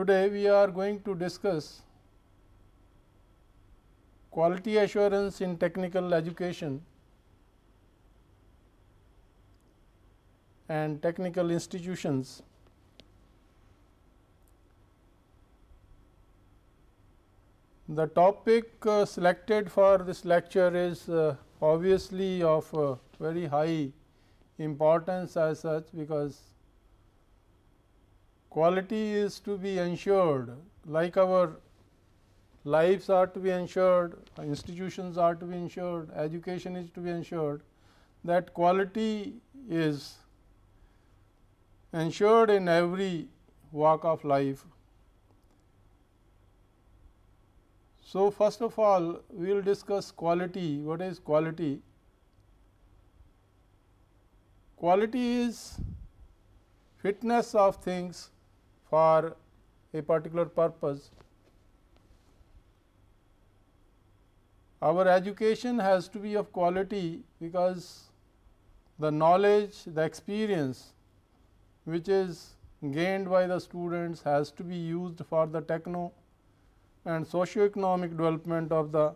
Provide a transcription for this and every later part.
Today, we are going to discuss quality assurance in technical education and technical institutions. The topic uh, selected for this lecture is uh, obviously of uh, very high importance as such because quality is to be ensured like our lives are to be ensured, institutions are to be ensured, education is to be ensured, that quality is ensured in every walk of life. So, first of all, we will discuss quality. What is quality? Quality is fitness of things for a particular purpose. Our education has to be of quality because the knowledge, the experience which is gained by the students has to be used for the techno and socio-economic development of the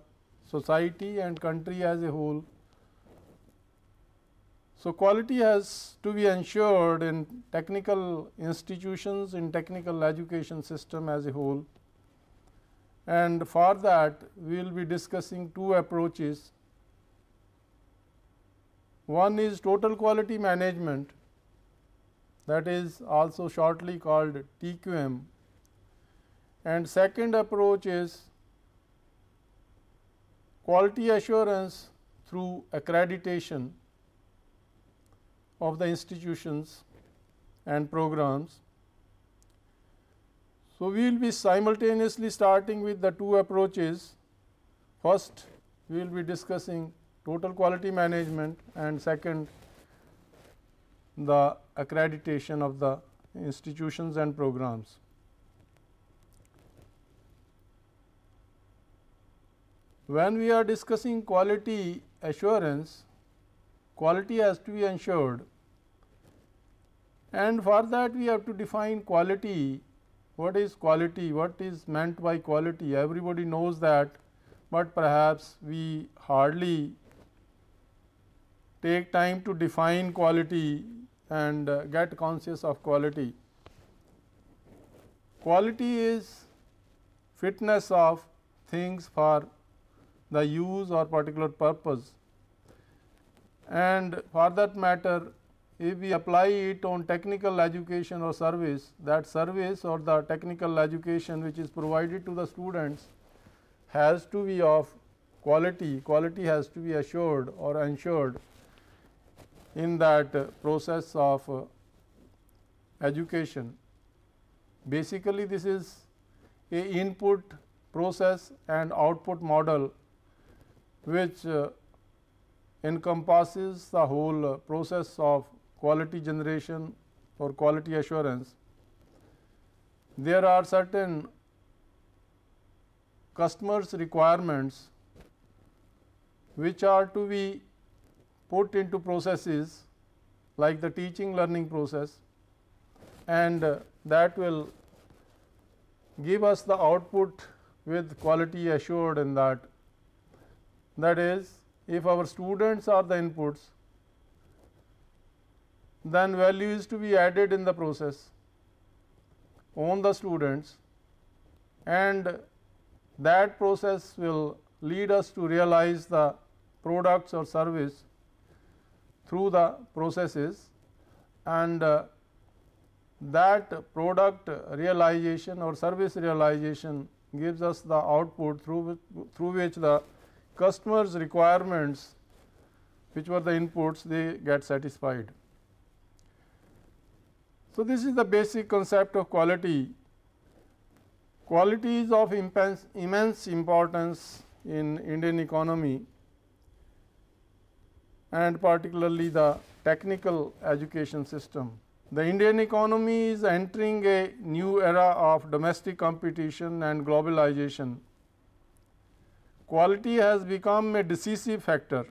society and country as a whole so, quality has to be ensured in technical institutions, in technical education system as a whole. And for that, we will be discussing two approaches. One is total quality management that is also shortly called TQM and second approach is quality assurance through accreditation of the institutions and programs. So, we will be simultaneously starting with the two approaches. First, we will be discussing total quality management and second the accreditation of the institutions and programs. When we are discussing quality assurance, quality has to be ensured and for that we have to define quality. What is quality? What is meant by quality? Everybody knows that, but perhaps we hardly take time to define quality and uh, get conscious of quality. Quality is fitness of things for the use or particular purpose and for that matter if we apply it on technical education or service, that service or the technical education which is provided to the students has to be of quality, quality has to be assured or ensured in that process of uh, education. Basically, this is a input process and output model which uh, encompasses the whole uh, process of quality generation or quality assurance, there are certain customers requirements which are to be put into processes like the teaching learning process and that will give us the output with quality assured in that. That is if our students are the inputs then value is to be added in the process on the students and that process will lead us to realize the products or service through the processes and uh, that product realization or service realization gives us the output through, through which the customer's requirements which were the inputs they get satisfied. So, this is the basic concept of quality. Quality is of immense importance in Indian economy and particularly the technical education system. The Indian economy is entering a new era of domestic competition and globalization. Quality has become a decisive factor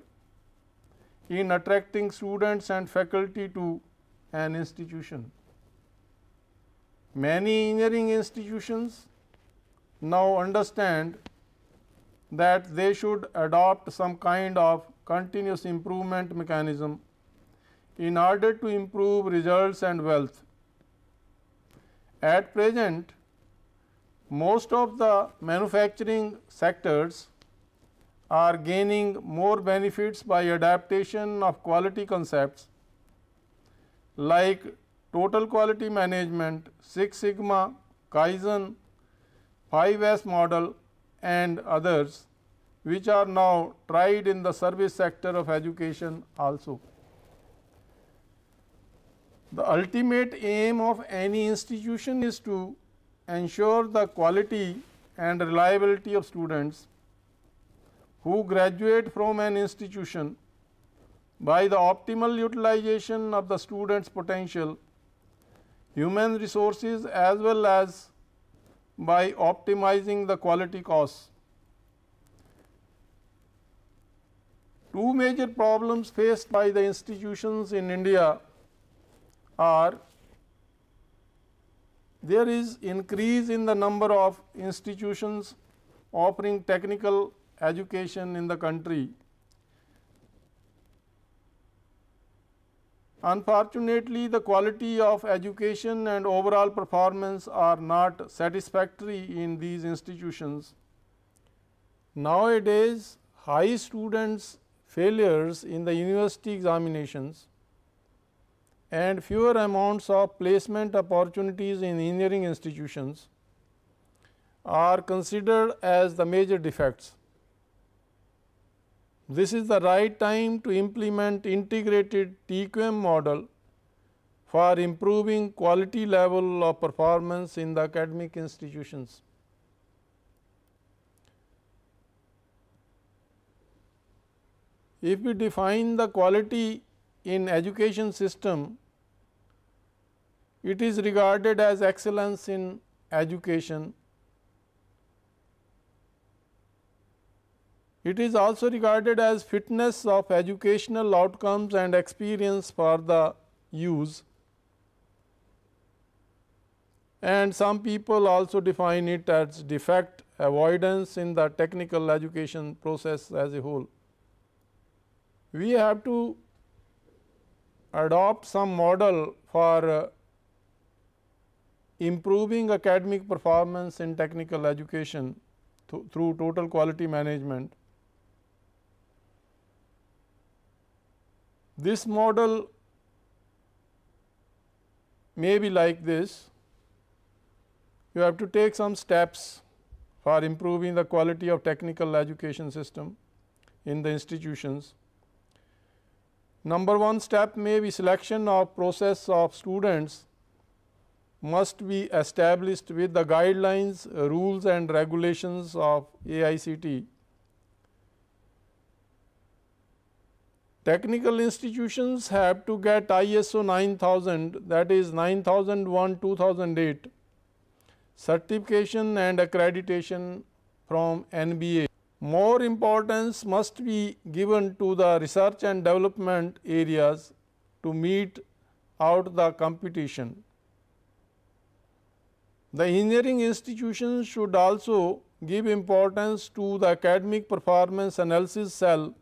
in attracting students and faculty to an institution. Many engineering institutions now understand that they should adopt some kind of continuous improvement mechanism in order to improve results and wealth. At present, most of the manufacturing sectors are gaining more benefits by adaptation of quality concepts like total quality management, Six Sigma, Kaizen, 5S model and others which are now tried in the service sector of education also. The ultimate aim of any institution is to ensure the quality and reliability of students who graduate from an institution by the optimal utilization of the student's potential human resources as well as by optimizing the quality costs. Two major problems faced by the institutions in India are there is increase in the number of institutions offering technical education in the country Unfortunately, the quality of education and overall performance are not satisfactory in these institutions. Nowadays, high students failures in the university examinations and fewer amounts of placement opportunities in engineering institutions are considered as the major defects. This is the right time to implement integrated TQM model for improving quality level of performance in the academic institutions. If we define the quality in education system, it is regarded as excellence in education It is also regarded as fitness of educational outcomes and experience for the use and some people also define it as defect avoidance in the technical education process as a whole. We have to adopt some model for uh, improving academic performance in technical education through total quality management This model may be like this. You have to take some steps for improving the quality of technical education system in the institutions. Number one step may be selection of process of students must be established with the guidelines, rules and regulations of AICT Technical institutions have to get ISO 9000 that is 9001 2008 certification and accreditation from NBA. More importance must be given to the research and development areas to meet out the competition. The engineering institutions should also give importance to the academic performance analysis cell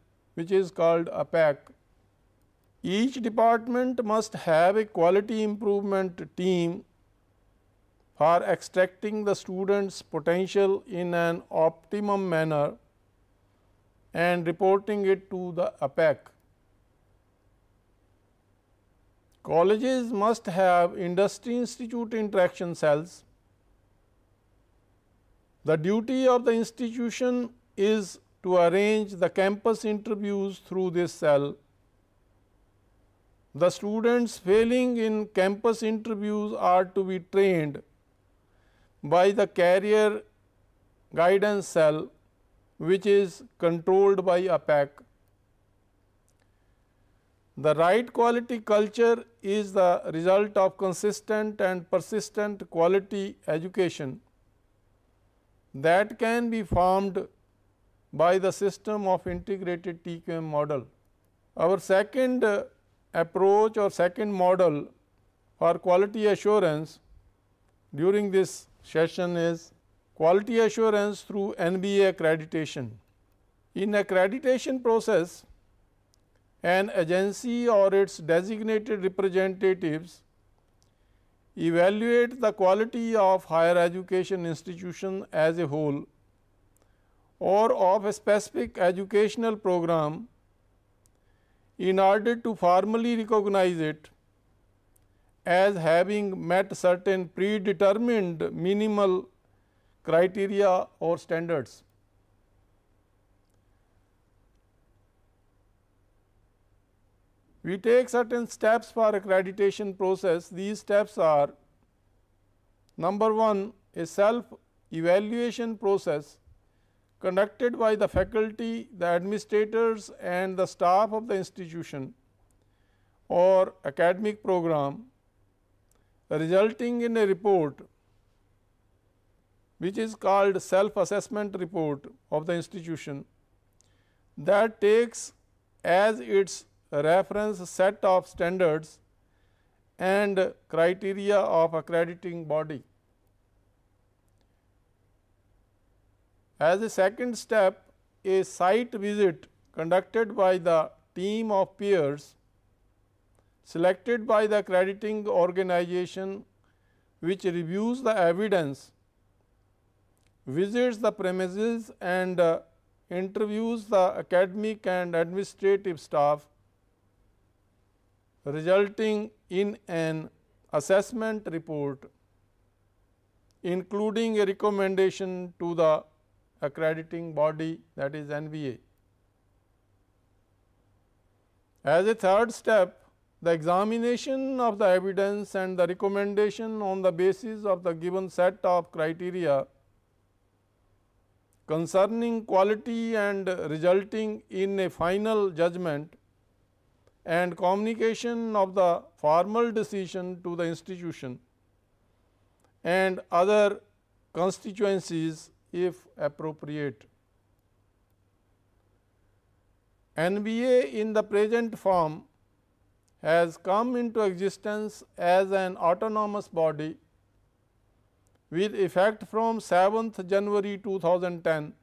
which is called APAC. Each department must have a quality improvement team for extracting the student's potential in an optimum manner and reporting it to the APEC. Colleges must have industry institute interaction cells. The duty of the institution is to arrange the campus interviews through this cell. The students failing in campus interviews are to be trained by the career guidance cell which is controlled by APEC. The right quality culture is the result of consistent and persistent quality education that can be formed by the system of integrated TQM model. Our second uh, approach or second model for quality assurance during this session is quality assurance through NBA accreditation. In accreditation process, an agency or its designated representatives evaluate the quality of higher education institution as a whole or of a specific educational program in order to formally recognize it as having met certain predetermined minimal criteria or standards. We take certain steps for accreditation process. These steps are number 1 a self evaluation process conducted by the faculty, the administrators and the staff of the institution or academic program resulting in a report which is called self assessment report of the institution that takes as its reference set of standards and criteria of accrediting body. As a second step, a site visit conducted by the team of peers selected by the crediting organization which reviews the evidence, visits the premises and uh, interviews the academic and administrative staff resulting in an assessment report including a recommendation to the accrediting body that is NBA. As a third step, the examination of the evidence and the recommendation on the basis of the given set of criteria concerning quality and resulting in a final judgment and communication of the formal decision to the institution and other constituencies if appropriate. NBA in the present form has come into existence as an autonomous body with effect from 7th January 2010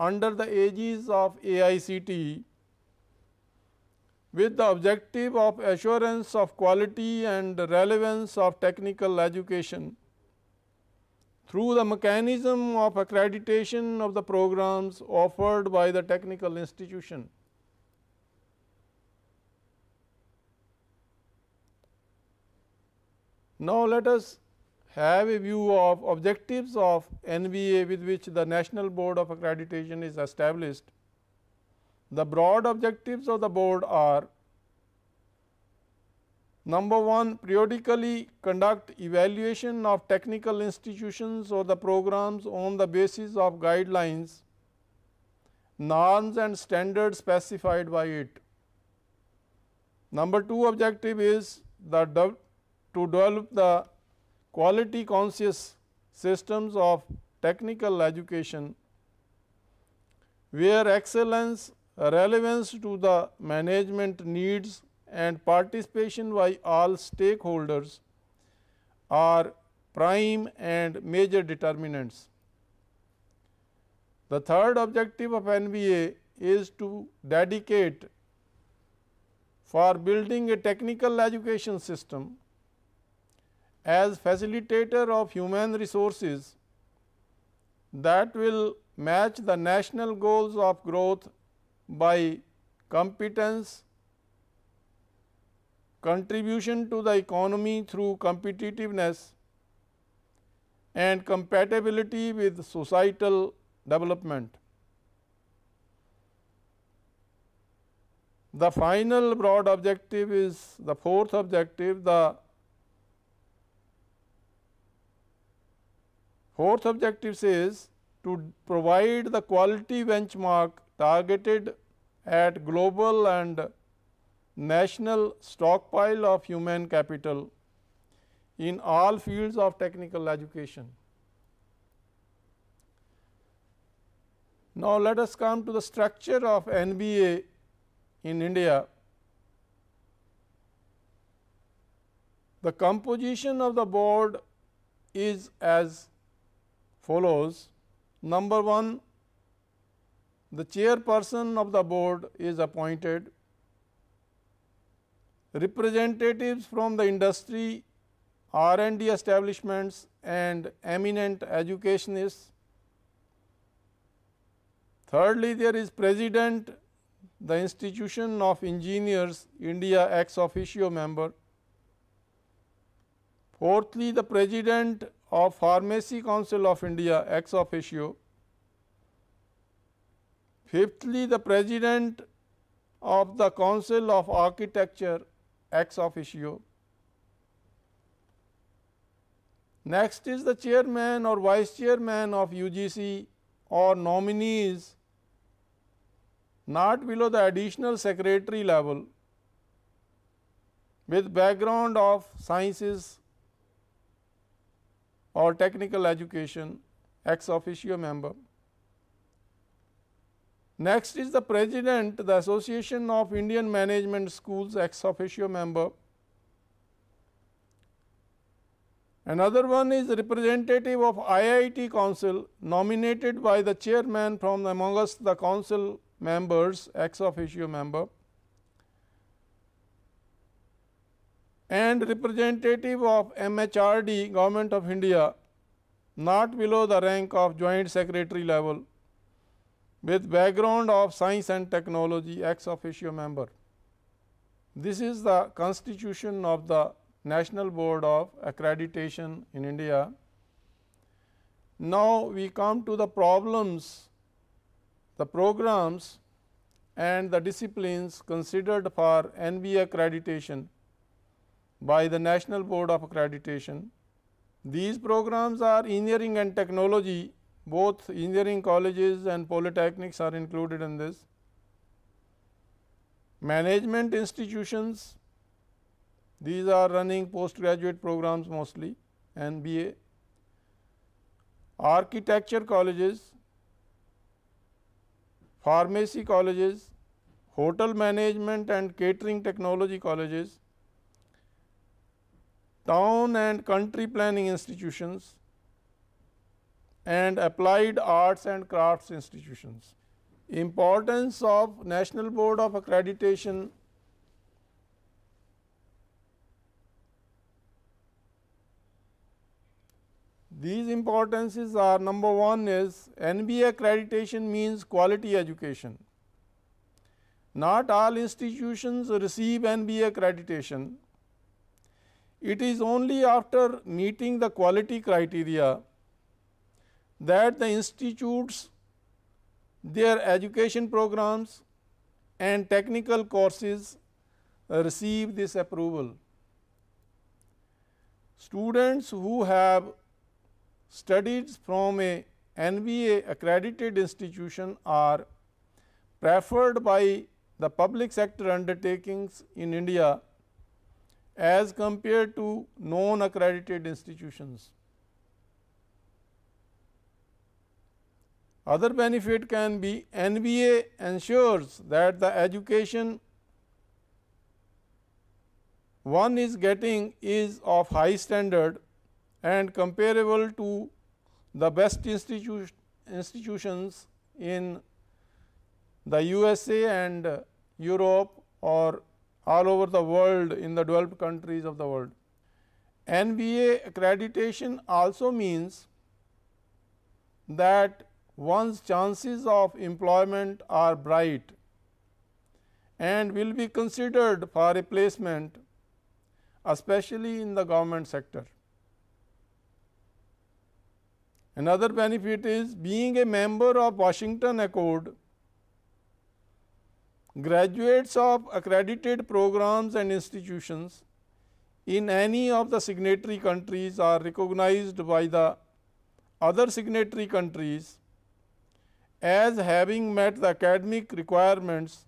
under the aegis of AICTE with the objective of assurance of quality and relevance of technical education through the mechanism of accreditation of the programs offered by the technical institution. Now, let us have a view of objectives of NBA with which the National Board of Accreditation is established. The broad objectives of the board are Number one, periodically conduct evaluation of technical institutions or the programs on the basis of guidelines, norms and standards specified by it. Number two objective is the to develop the quality conscious systems of technical education, where excellence relevance to the management needs and participation by all stakeholders are prime and major determinants. The third objective of NBA is to dedicate for building a technical education system as facilitator of human resources that will match the national goals of growth by competence, contribution to the economy through competitiveness and compatibility with societal development. The final broad objective is the fourth objective, the fourth objective says to provide the quality benchmark targeted at global and national stockpile of human capital in all fields of technical education. Now, let us come to the structure of NBA in India. The composition of the board is as follows. Number 1, the chairperson of the board is appointed representatives from the industry, R and D establishments and eminent educationists. Thirdly, there is president the institution of engineers India ex officio member. Fourthly, the president of pharmacy council of India ex officio. Fifthly, the president of the council of architecture ex officio. Next is the chairman or vice chairman of UGC or nominees not below the additional secretary level with background of sciences or technical education ex officio member. Next is the president, the Association of Indian Management Schools ex officio member. Another one is representative of IIT Council nominated by the chairman from among us the council members ex officio member and representative of MHRD Government of India not below the rank of joint secretary level with background of science and technology ex officio member. This is the constitution of the National Board of Accreditation in India. Now, we come to the problems, the programs and the disciplines considered for NBA accreditation by the National Board of Accreditation. These programs are engineering and technology both engineering colleges and polytechnics are included in this. Management institutions, these are running postgraduate programs mostly and BA. Architecture colleges, pharmacy colleges, hotel management and catering technology colleges, town and country planning institutions, and applied arts and crafts institutions. Importance of National Board of Accreditation These importances are number one is NBA accreditation means quality education. Not all institutions receive NBA accreditation. It is only after meeting the quality criteria that the institutes, their education programs and technical courses receive this approval. Students who have studied from a NBA accredited institution are preferred by the public sector undertakings in India as compared to non accredited institutions. Other benefit can be NBA ensures that the education one is getting is of high standard and comparable to the best institutions in the USA and Europe or all over the world in the developed countries of the world. NBA accreditation also means that one's chances of employment are bright and will be considered for replacement especially in the government sector. Another benefit is being a member of Washington Accord, graduates of accredited programs and institutions in any of the signatory countries are recognized by the other signatory countries as having met the academic requirements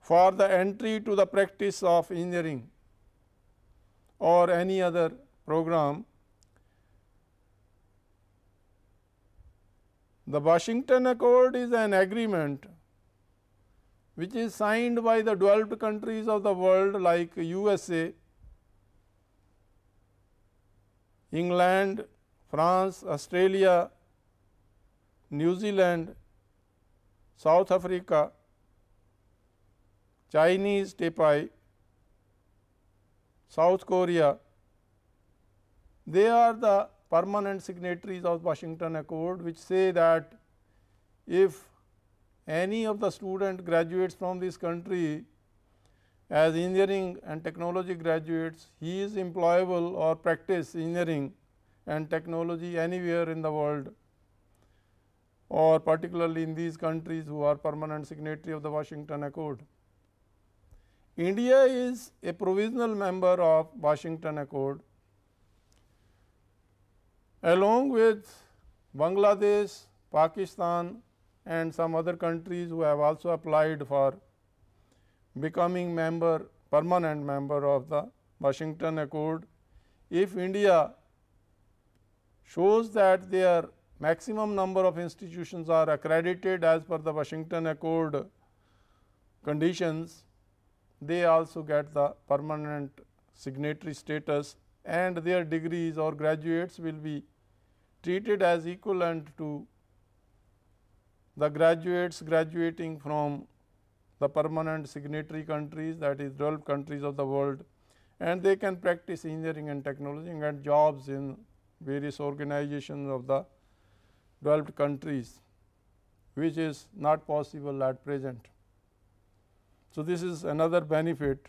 for the entry to the practice of engineering or any other program. The Washington Accord is an agreement which is signed by the developed countries of the world like USA, England, France, Australia, New Zealand, South Africa, Chinese Taipei, South Korea, they are the permanent signatories of Washington Accord which say that if any of the student graduates from this country as engineering and technology graduates, he is employable or practice engineering and technology anywhere in the world or particularly in these countries who are permanent signatory of the Washington Accord. India is a provisional member of Washington Accord along with Bangladesh, Pakistan and some other countries who have also applied for becoming member permanent member of the Washington Accord. If India shows that they are maximum number of institutions are accredited as per the Washington Accord conditions, they also get the permanent signatory status and their degrees or graduates will be treated as equivalent to the graduates graduating from the permanent signatory countries that is 12 countries of the world and they can practice engineering and technology and get jobs in various organizations of the developed countries which is not possible at present. So, this is another benefit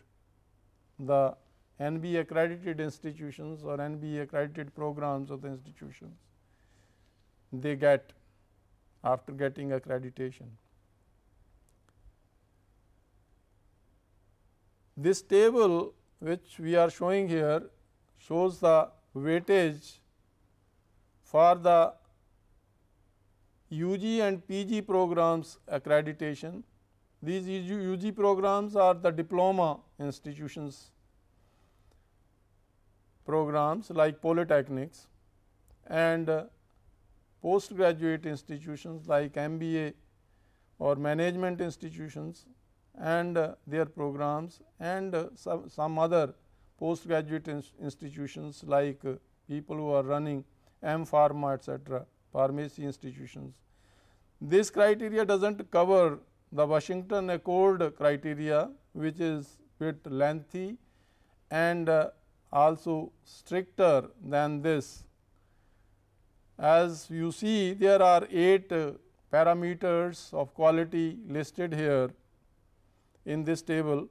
the NBA accredited institutions or NBA accredited programs of the institutions they get after getting accreditation. This table which we are showing here shows the weightage for the UG and PG programs accreditation. These UG programs are the diploma institutions programs like polytechnics and uh, postgraduate institutions like MBA or management institutions and uh, their programs and uh, some, some other postgraduate institutions like people who are running M pharma etcetera pharmacy institutions. This criteria does not cover the Washington Accord criteria which is bit lengthy and uh, also stricter than this. As you see there are 8 uh, parameters of quality listed here in this table.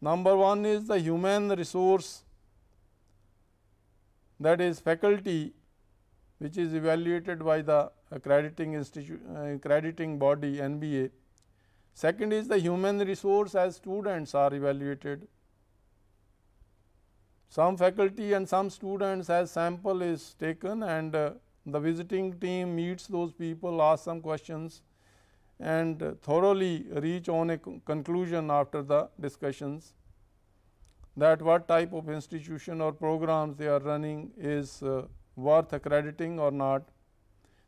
Number 1 is the human resource that is faculty which is evaluated by the uh, crediting institute uh, crediting body NBA. Second is the human resource as students are evaluated. Some faculty and some students as sample is taken and uh, the visiting team meets those people, asks some questions and uh, thoroughly reach on a conclusion after the discussions that what type of institution or programs they are running is uh, worth accrediting or not.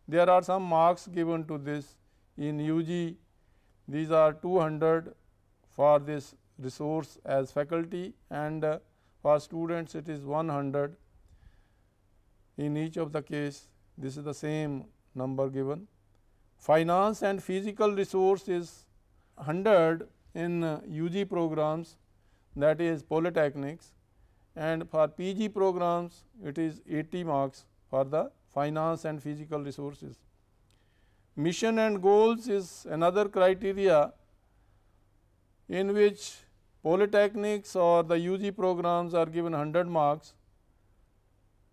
There are some marks given to this in UG, these are 200 for this resource as faculty and uh, for students it is 100 in each of the case this is the same number given. Finance and physical resource is 100 in uh, UG programs that is polytechnics and for PG programs it is 80 marks for the finance and physical resources. Mission and goals is another criteria in which polytechnics or the UG programs are given 100 marks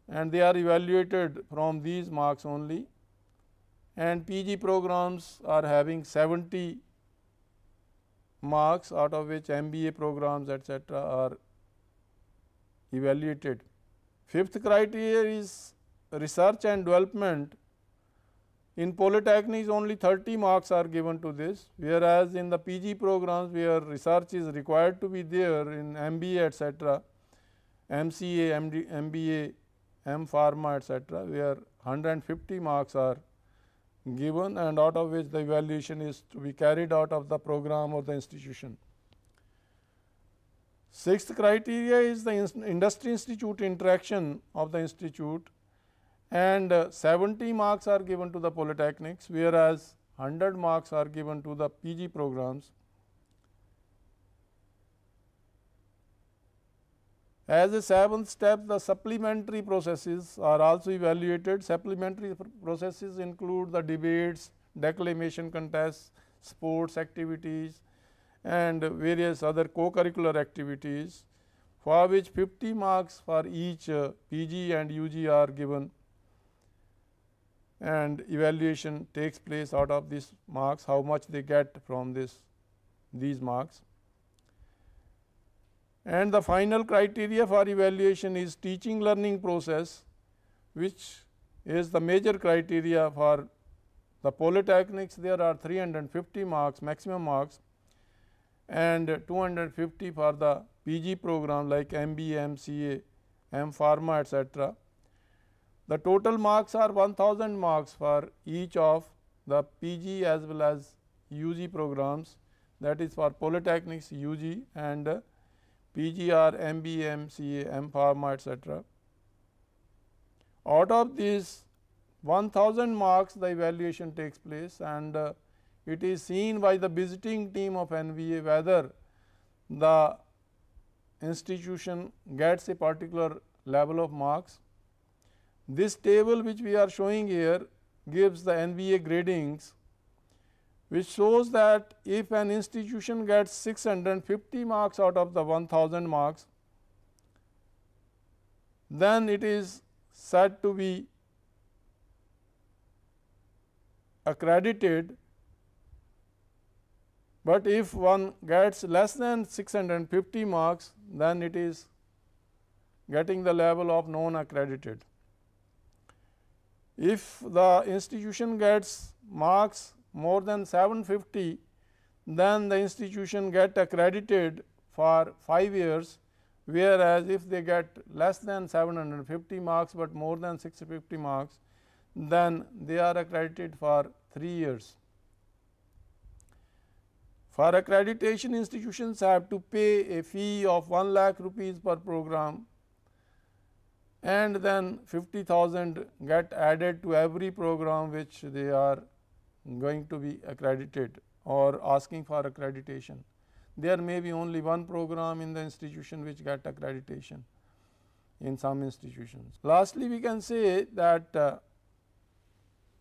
and they are evaluated from these marks only and PG programs are having 70 marks out of which MBA programs etc., are evaluated. Fifth criteria is research and development. In polytechnics only 30 marks are given to this whereas in the PG programs where research is required to be there in MBA etc., MCA, MD, MBA, M pharma etc., where 150 marks are given and out of which the evaluation is to be carried out of the program or the institution. Sixth criteria is the industry institute interaction of the institute and uh, 70 marks are given to the polytechnics whereas 100 marks are given to the PG programs. As a seventh step the supplementary processes are also evaluated. Supplementary processes include the debates, declamation contests, sports activities, and various other co-curricular activities for which 50 marks for each uh, PG and UG are given and evaluation takes place out of these marks, how much they get from this these marks. And the final criteria for evaluation is teaching learning process which is the major criteria for the polytechnics there are 350 marks maximum marks and 250 for the PG program like MBA, MCA, M Pharma etc. The total marks are 1000 marks for each of the PG as well as UG programs that is for polytechnics UG and PGR, MBA, MCA, M Pharma etc. Out of these 1000 marks the evaluation takes place and uh, it is seen by the visiting team of NVA whether the institution gets a particular level of marks. This table which we are showing here gives the NVA gradings which shows that if an institution gets 650 marks out of the 1000 marks, then it is said to be accredited but if one gets less than 650 marks then it is getting the level of non accredited. If the institution gets marks more than 750 then the institution get accredited for 5 years whereas, if they get less than 750 marks, but more than 650 marks then they are accredited for 3 years. For accreditation institutions have to pay a fee of 1 lakh rupees per program and then 50,000 get added to every program which they are going to be accredited or asking for accreditation. There may be only one program in the institution which get accreditation in some institutions. Lastly, we can say that uh,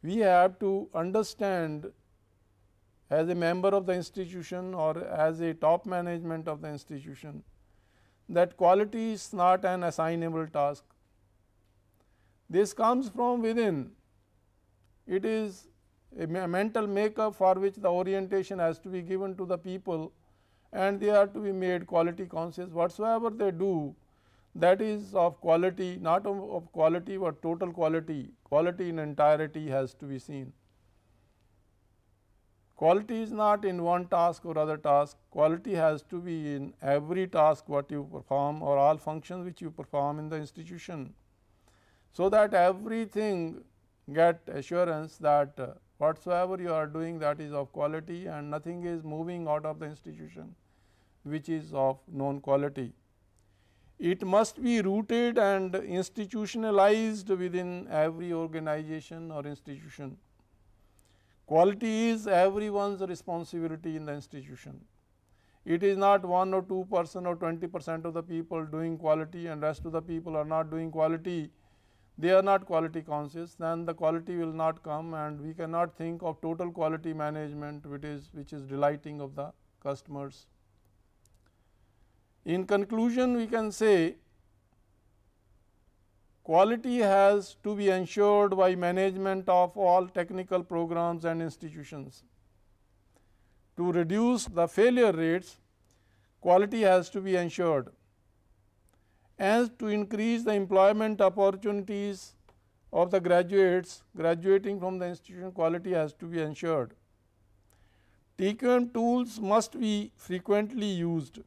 we have to understand as a member of the institution or as a top management of the institution that quality is not an assignable task. This comes from within, it is a mental makeup for which the orientation has to be given to the people and they are to be made quality conscious whatsoever they do that is of quality not of, of quality but total quality, quality in entirety has to be seen. Quality is not in one task or other task, quality has to be in every task what you perform or all functions which you perform in the institution. So, that everything get assurance that uh, whatsoever you are doing that is of quality and nothing is moving out of the institution which is of known quality. It must be rooted and institutionalized within every organization or institution. Quality is everyone's responsibility in the institution. It is not 1 or 2 percent or 20 percent of the people doing quality and rest of the people are not doing quality. They are not quality conscious then the quality will not come and we cannot think of total quality management which is which is delighting of the customers. In conclusion we can say Quality has to be ensured by management of all technical programs and institutions. To reduce the failure rates, quality has to be ensured. And to increase the employment opportunities of the graduates graduating from the institution, quality has to be ensured. TQM tools must be frequently used.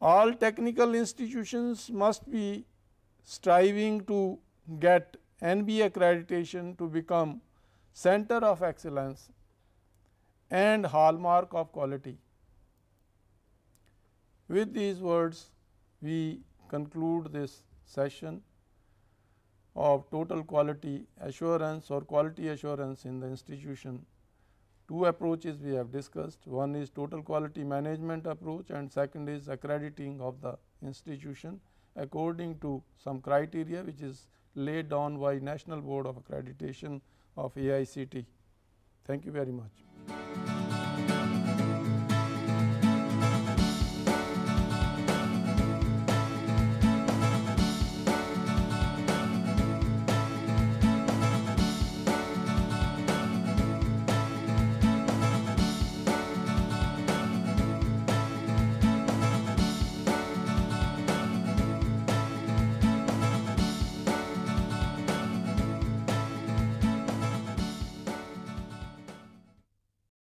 All technical institutions must be striving to get NBA accreditation to become center of excellence and hallmark of quality. With these words, we conclude this session of total quality assurance or quality assurance in the institution. Two approaches we have discussed, one is total quality management approach and second is accrediting of the institution according to some criteria which is laid down by National Board of Accreditation of AICT. Thank you very much.